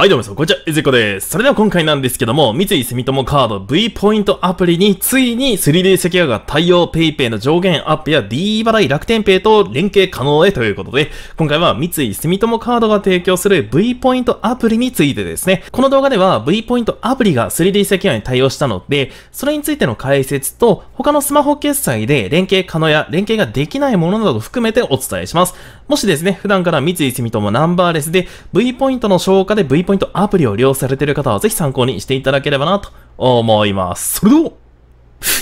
はいどうもさん、こんにちは、えずこです。それでは今回なんですけども、三井住友カード V ポイントアプリについに 3D セキュアが対応 PayPay の上限アップや D 払い楽天 Pay と連携可能へということで、今回は三井住友カードが提供する V ポイントアプリについてですね、この動画では V ポイントアプリが 3D セキュアに対応したので、それについての解説と、他のスマホ決済で連携可能や連携ができないものなど含めてお伝えします。もしですね、普段から三井住友ナンバーレスで V ポイントの消化で V ポイントポイントアプリを利用されている方はぜひ参考にしていただければなと思います。それでは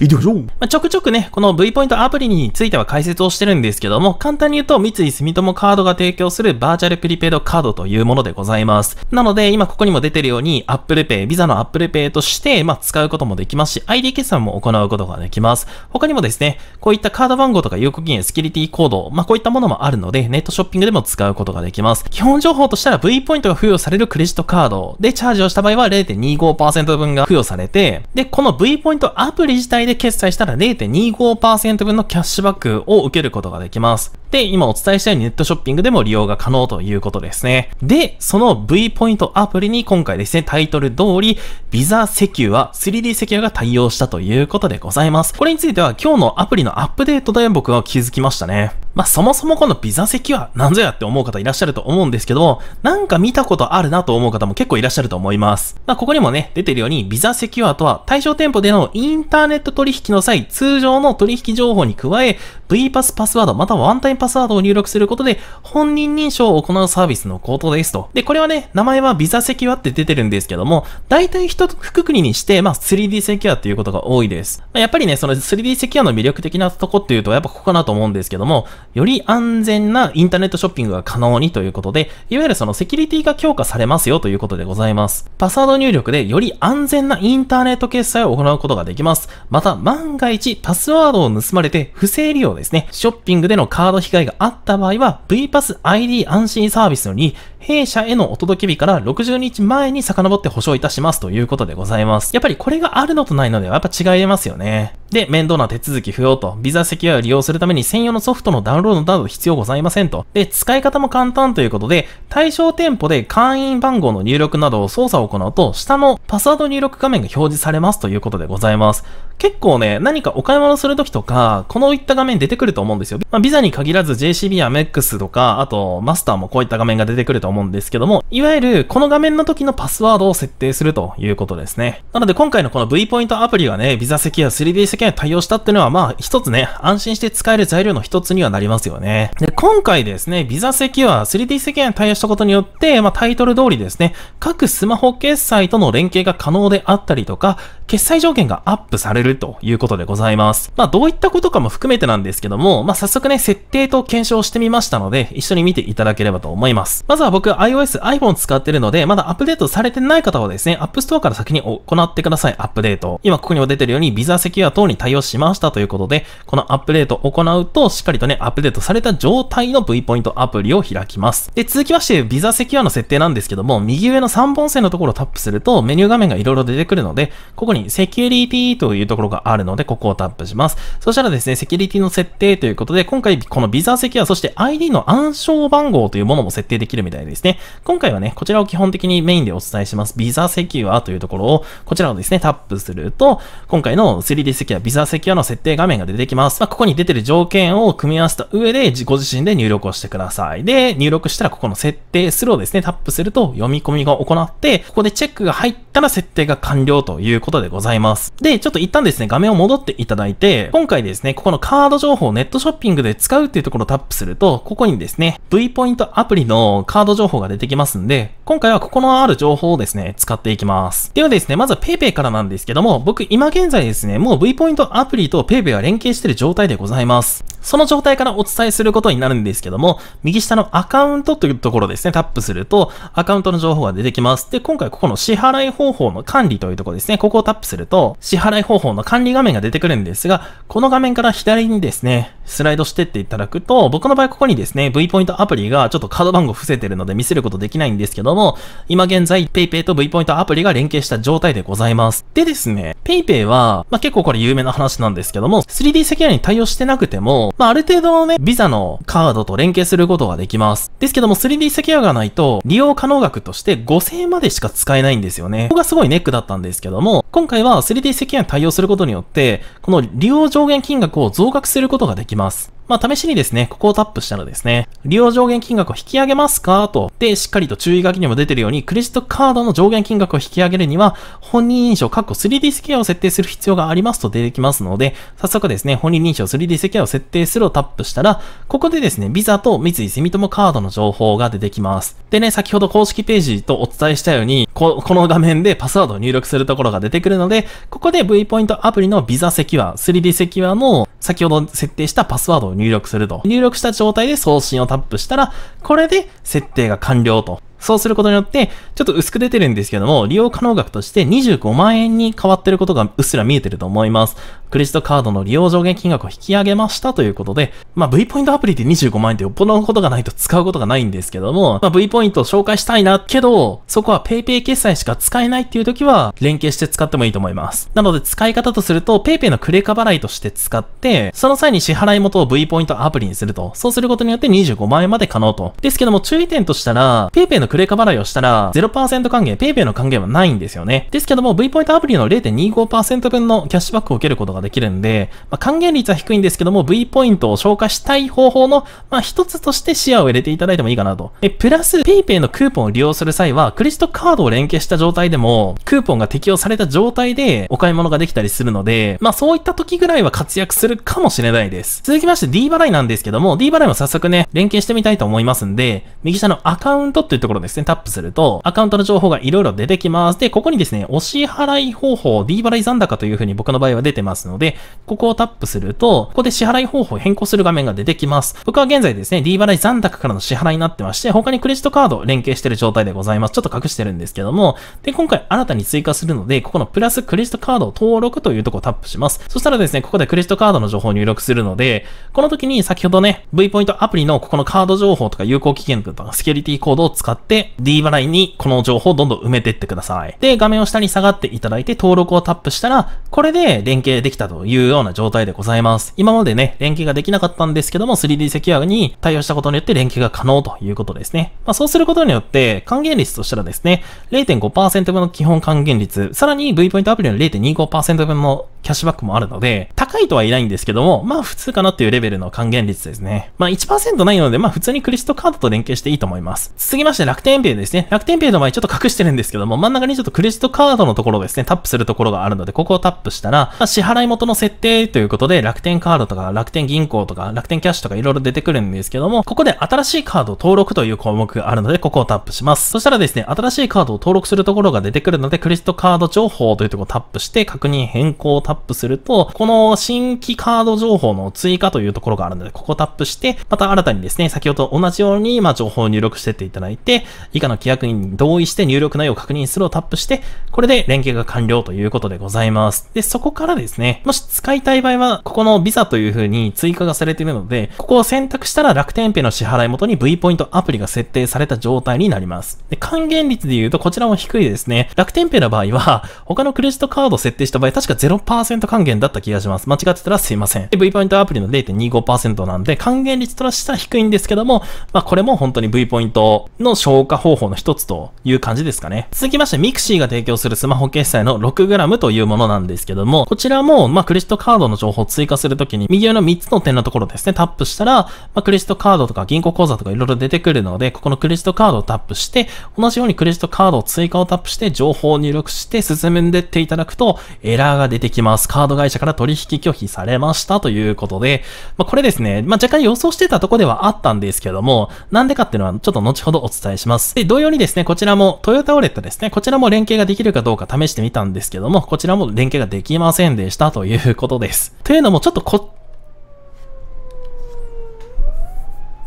行きましょう。まあ、ちょくちょくね、この V ポイントアプリについては解説をしてるんですけども、簡単に言うと三井住友カードが提供するバーチャルプリペイドカードというものでございます。なので、今ここにも出てるように Apple Pay、Visa の Apple Pay として、まあ、使うこともできますし、ID 決算も行うことができます。他にもですね、こういったカード番号とか有効期限、セキュリティコード、まあ、こういったものもあるので、ネットショッピングでも使うことができます。基本情報としたら V ポイントが付与されるクレジットカードでチャージをした場合は0.25%分が付与されて、で、この V ポイントアプリ自体で決済したら0.25%分のキャッシュバックを受けることができます。、今お伝えしたようにネットショッピングでも利用が可能ということですね。で、その V ポイントアプリに今回ですね、タイトル通り、ビザセキュア、3D セキュアが対応したということでございます。これについては今日のアプリのアップデートで僕は気づきましたね。まあ、そもそもこのビザセキュア、なんぞやって思う方いらっしゃると思うんですけど、なんか見たことあるなと思う方も結構いらっしゃると思います。まあ、ここにもね、出てるように、ビザセキュアとは対象店舗でのインターネット取引の際、通常の取引情報に加え、V パスパスワードまたはワンタイムパスワードを入力することで、本人認証を行うサービスのことですと。で、これはね、名前はビザセキュアって出てるんですけども、大体一くく国にして、まあ、3D セキュアっていうことが多いです。まあ、やっぱりね、その 3D セキュアの魅力的なとこっていうと、やっぱここかなと思うんですけども、より安全なインターネットショッピングが可能にということで、いわゆるそのセキュリティが強化されますよということでございます。パスワード入力でより安全なインターネット決済を行うことができます。また、万が一、パスワードを盗まれて不正利用ですね、ショッピングでのカード被害があった場合は、V パス ID 安心サービスより、弊社へのお届け日から60日前に遡って保証いたしますということでございます。やっぱりこれがあるのとないのではやっぱ違いますよね。で、面倒な手続き不要と、ビザセキュアを利用するために専用のソフトのダウンロードなど必要ございませんと。で、使い方も簡単ということで、対象店舗で会員番号の入力などを操作を行うと、下のパスワード入力画面が表示されますということでございます。結構ね、何かお買い物するときとか、このいった画面出てくると思うんですよ。まあ、ビザに限らず JCB や MX とか、あとマスターもこういった画面が出てくると思うんですけども、いわゆるこの画面の時のパスワードを設定するということですね。なので今回のこの V ポイントアプリはね、ビザセキュア3 d 世間に対応したっていうのは、まあ、一つね、安心して使える材料の一つにはなりますよね。で、今回ですね、ビザ席は 3D 世間に対応したことによって、まあ、タイトル通りですね、各スマホ決済との連携が可能であったりとか、決済条件がアップされるということでございます。まあ、どういったことかも含めてなんですけども、まあ、早速ね、設定と検証してみましたので、一緒に見ていただければと思います。まずは僕、iOS、iPhone 使ってるので、まだアップデートされてない方はですね、App Store から先に行ってください、アップデート。今ここにも出てるように、ビザセキュアと通対応しましたということで、このアップデートを行うと、しっかりとね、アップデートされた状態の V ポイントアプリを開きます。で、続きまして、ビザセキュアの設定なんですけども、右上の3本線のところをタップすると、メニュー画面が色々出てくるので、ここにセキュリティというところがあるので、ここをタップします。そしたらですね、セキュリティの設定ということで、今回このビザセキュア、そして ID の暗証番号というものも設定できるみたいですね。今回はね、こちらを基本的にメインでお伝えします。ビザセキュアというところを、こちらをですね、タップすると、今回の 3D セキュアやビザュアの設定画面が出てきます。まあ、ここに出てる条件を組み合わせた上で、ご自身で入力をしてください。で、入力したらここの設定スローですね、タップすると読み込みが行って、ここでチェックが入ったら設定が完了ということでございます。で、ちょっと一旦ですね、画面を戻っていただいて、今回ですね、ここのカード情報をネットショッピングで使うっていうところをタップすると、ここにですね、V ポイントアプリのカード情報が出てきますんで、今回はここのある情報をですね、使っていきます。ではですね、まずは PayPay からなんですけども、僕今現在ですね、もう V ポイントポイントアプリと PayPay は連携している状態でございます。その状態からお伝えすることになるんですけども、右下のアカウントというところですね、タップすると、アカウントの情報が出てきます。で、今回ここの支払い方法の管理というところですね、ここをタップすると、支払い方法の管理画面が出てくるんですが、この画面から左にですね、スライドしてっていただくと、僕の場合ここにですね、V ポイントアプリがちょっとカード番号伏せてるので見せることできないんですけども、今現在 PayPay と V ポイントアプリが連携した状態でございます。でですね、PayPay は、まあ、結構これ有名な話なんですけども、3D セキュアに対応してなくても、まあ、ある程度のね、Visa のカードと連携することができます。ですけども 3D セキュアがないと、利用可能額として5000円までしか使えないんですよね。ここがすごいネックだったんですけども、今回は 3D セキュアに対応することによって、この利用上限金額を増額することができます。きます。まあ、試しにですね、ここをタップしたらですね、利用上限金額を引き上げますかと。で、しっかりと注意書きにも出てるように、クレジットカードの上限金額を引き上げるには、本人認証、括弧 3D キュアを設定する必要がありますと出てきますので、早速ですね、本人認証 3D キュアを設定するをタップしたら、ここでですね、ビザと三井住友カードの情報が出てきます。でね、先ほど公式ページとお伝えしたように、ここの画面でパスワードを入力するところが出てくるので、ここで V ポイントアプリのビザセキュア、3D セキュアの先ほど設定したパスワードを入力すると。入力した状態で送信をタップしたら、これで設定が完了と。そうすることによって、ちょっと薄く出てるんですけども、利用可能額として25万円に変わってることがうっすら見えてると思います。クレジットカードの利用上限金額を引き上げましたということで、まあ V ポイントアプリで25万円ってよっぽどのことがないと使うことがないんですけども、まあ V ポイントを紹介したいな、けど、そこは PayPay 決済しか使えないっていう時は、連携して使ってもいいと思います。なので使い方とすると、PayPay のクレカ払いとして使って、その際に支払い元を V ポイントアプリにすると。そうすることによって25万円まで可能と。ですけども注意点としたら、PayPay のクレカ払いをしたら、0%還元、PayPay の還元はないんですよね。ですけども、V ポイントアプリの0.25%分のキャッシュバックを受けることができるんで、まあ、還元率は低いんですけども、V ポイントを消化したい方法の、まあ、一つとして視野を入れていただいてもいいかなと。え、プラス、PayPay のクーポンを利用する際は、クレジットカードを連携した状態でも、クーポンが適用された状態でお買い物ができたりするので、まあ、そういった時ぐらいは活躍するかもしれないです。続きまして D 払いなんですけども、D 払いも早速ね、連携してみたいと思いますんで、右下のアカウントっていうところころですね、タップすると、アカウントの情報がいろいろ出てきます。で、ここにですね、お支払い方法、D 払い残高というふうに僕の場合は出てますので、ここをタップすると、ここで支払い方法を変更する画面が出てきます。僕は現在ですね、D 払い残高からの支払いになってまして、他にクレジットカード連携してる状態でございます。ちょっと隠してるんですけども、で、今回新たに追加するので、ここのプラスクレジットカードを登録というとこをタップします。そしたらですね、ここでクレジットカードの情報を入力するので、この時に先ほどね、V ポイントアプリのここのカード情報とか有効期限とかセキュリティコードを使っ、D 払いにこの情報をどんどん埋めてってください。で、画面を下に下がっていただいて登録をタップしたら、これで連携できたというような状態でございます。今までね、連携ができなかったんですけども、3D セキュアに対応したことによって連携が可能ということですね。まあ、そうすることによって、還元率としたらですね、0.5%分の基本還元率、さらに V ポイントアプリの0.25%分のキャッシュバックもあるので、高いとは言えないんですけども、まあ普通かなっていうレベルの還元率ですね。まあ1%ないので、まあ普通にクリストカードと連携していいと思います。続きまして、楽天ペイですね。楽天ペイの場合ちょっと隠してるんですけども、真ん中にちょっとクレジットカードのところですね、タップするところがあるので、ここをタップしたら、まあ、支払い元の設定ということで、楽天カードとか、楽天銀行とか、楽天キャッシュとかいろいろ出てくるんですけども、ここで新しいカードを登録という項目があるので、ここをタップします。そしたらですね、新しいカードを登録するところが出てくるので、クレジットカード情報というところをタップして、確認変更をタップすると、この新規カード情報の追加というところがあるので、ここをタップして、また新たにですね、先ほどと同じように、まあ、情報を入力してっていただいて、、以下の規約に同意して入力内容を確認するをタップして、これで連携が完了ということでございます。で、そこからですね、もし使いたい場合は、ここの Visa という風に追加がされているので、ここを選択したら楽天ペの支払い元に V ポイントアプリが設定された状態になります。で、還元率で言うとこちらも低いですね。楽天ペの場合は、他のクレジットカードを設定した場合、確か0%還元だった気がします。間違ってたらすいません。V ポイントアプリの0.25%なんで、還元率とらしたら低いんですけども、まあこれも本当に V ポイントの消消化方法の一つという感じですかね。続きまして、ミクシーが提供するスマホ決済の 6g というものなんですけども、こちらも、まあ、クレジットカードの情報を追加するときに、右上の3つの点のところですね、タップしたら、まあ、クレジットカードとか銀行口座とかいろいろ出てくるので、ここのクレジットカードをタップして、同じようにクレジットカードを追加をタップして、情報を入力して進んでっていただくと、エラーが出てきます。カード会社から取引拒否されましたということで、まあ、これですね、まあ、若干予想してたとこではあったんですけども、なんでかっていうのは、ちょっと後ほどお伝えしします。で、同様にですね、こちらもトヨタオレットですね、こちらも連携ができるかどうか試してみたんですけども、こちらも連携ができませんでしたということです。というのも、ちょっとこ、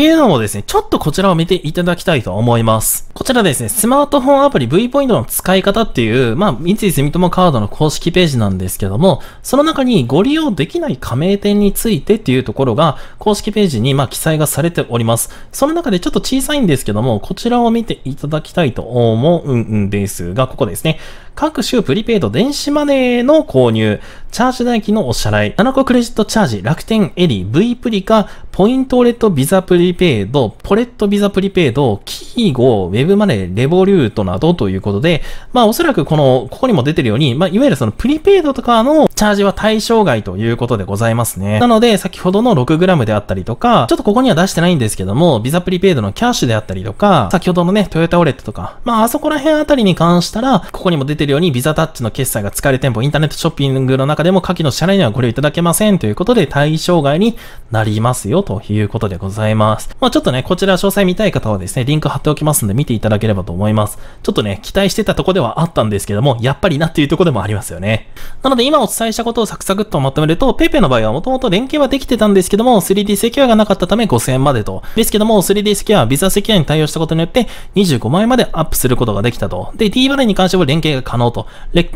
っていうのもですね、ちょっとこちらを見ていただきたいと思います。こちらですね、スマートフォンアプリ V ポイントの使い方っていう、まあ、三井住友カードの公式ページなんですけども、その中にご利用できない加盟店についてっていうところが、公式ページにま記載がされております。その中でちょっと小さいんですけども、こちらを見ていただきたいと思うんですが、ここですね。各種プリペイド電子マネーの購入、チャージ代金のお支払い、7個クレジットチャージ、楽天エリ、V プリカ、ポイントレットビザプリペイド、ポレットビザプリペイド、キーゴ、ウェブマネー、レボリュートなどということで、まあおそらくこの、ここにも出てるように、まあいわゆるそのプリペイドとかのチャージは対象外ということでございますね。なので、先ほどの 6g であったりとか、ちょっとここには出してないんですけども、ビザプリペイドのキャッシュであったりとか、先ほどのね、トヨタオレットとか、まああそこら辺あたりに関したら、ここにも出てるようにビザタッチの決済が使える店舗、インターネットショッピングの中でも下記の支払いにはご利用いただけませんということで対象外になりますよということでございます。まあ、ちょっとね、こちら詳細見たい方はですね、リンク貼っておきますんで見ていただければと思います。ちょっとね、期待してたとこではあったんですけども、やっぱりなっていうとこでもありますよね。なので今お伝えしたことをサクサクっとまとめると、PayPay の場合はもともと連携はできてたんですけども、3D セキュアがなかったため5000円までと。ですけども、3D セキュアは Visa セキュアに対応したことによって25万円までアップすることができたと。で、D バレに関しても連携が可能と。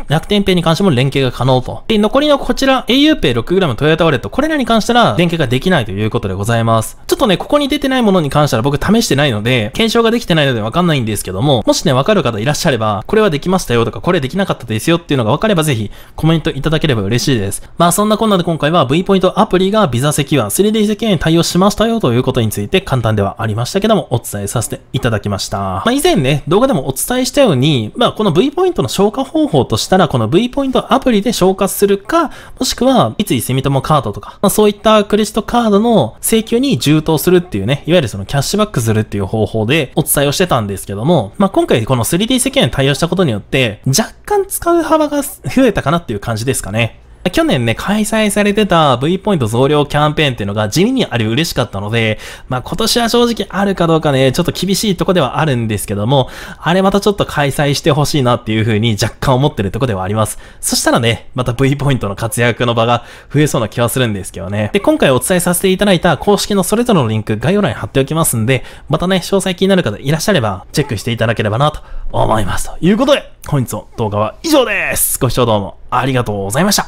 楽天ペイに関しても連携が可能と。で、残残りのこちら auPay6g トヨタウォレット、これらに関したら連携ができないということでございます。ちょっとね、ここに出てないものに関しては僕試してないので、検証ができてないのでわかんないんですけども、もしね、わかる方いらっしゃれば、これはできましたよとか、これできなかったですよっていうのがわかればぜひコメントいただければ嬉しいです。まあそんなこんなで今回は V ポイントアプリが Visa セキュア 3D セキュアに対応しましたよということについて簡単ではありましたけども、お伝えさせていただきました。まあ以前ね、動画でもお伝えしたように、まあこの V ポイントの消化方法としたら、この V ポイントアプリで消化するか、もしくは、三井住友カードとか、まあ、そういったクレジットカードの請求に充当するっていうね、いわゆるそのキャッシュバックするっていう方法でお伝えをしてたんですけども、まあ、今回この 3D 石鹸に対応したことによって、若干使う幅が増えたかなっていう感じですかね。去年ね、開催されてた V ポイント増量キャンペーンっていうのが地味にあり嬉しかったので、まあ今年は正直あるかどうかね、ちょっと厳しいとこではあるんですけども、あれまたちょっと開催してほしいなっていう風に若干思ってるとこではあります。そしたらね、また V ポイントの活躍の場が増えそうな気はするんですけどね。で、今回お伝えさせていただいた公式のそれぞれのリンク概要欄に貼っておきますんで、またね、詳細気になる方いらっしゃればチェックしていただければなと思います。ということで、本日の動画は以上です。ご視聴どうもありがとうございました。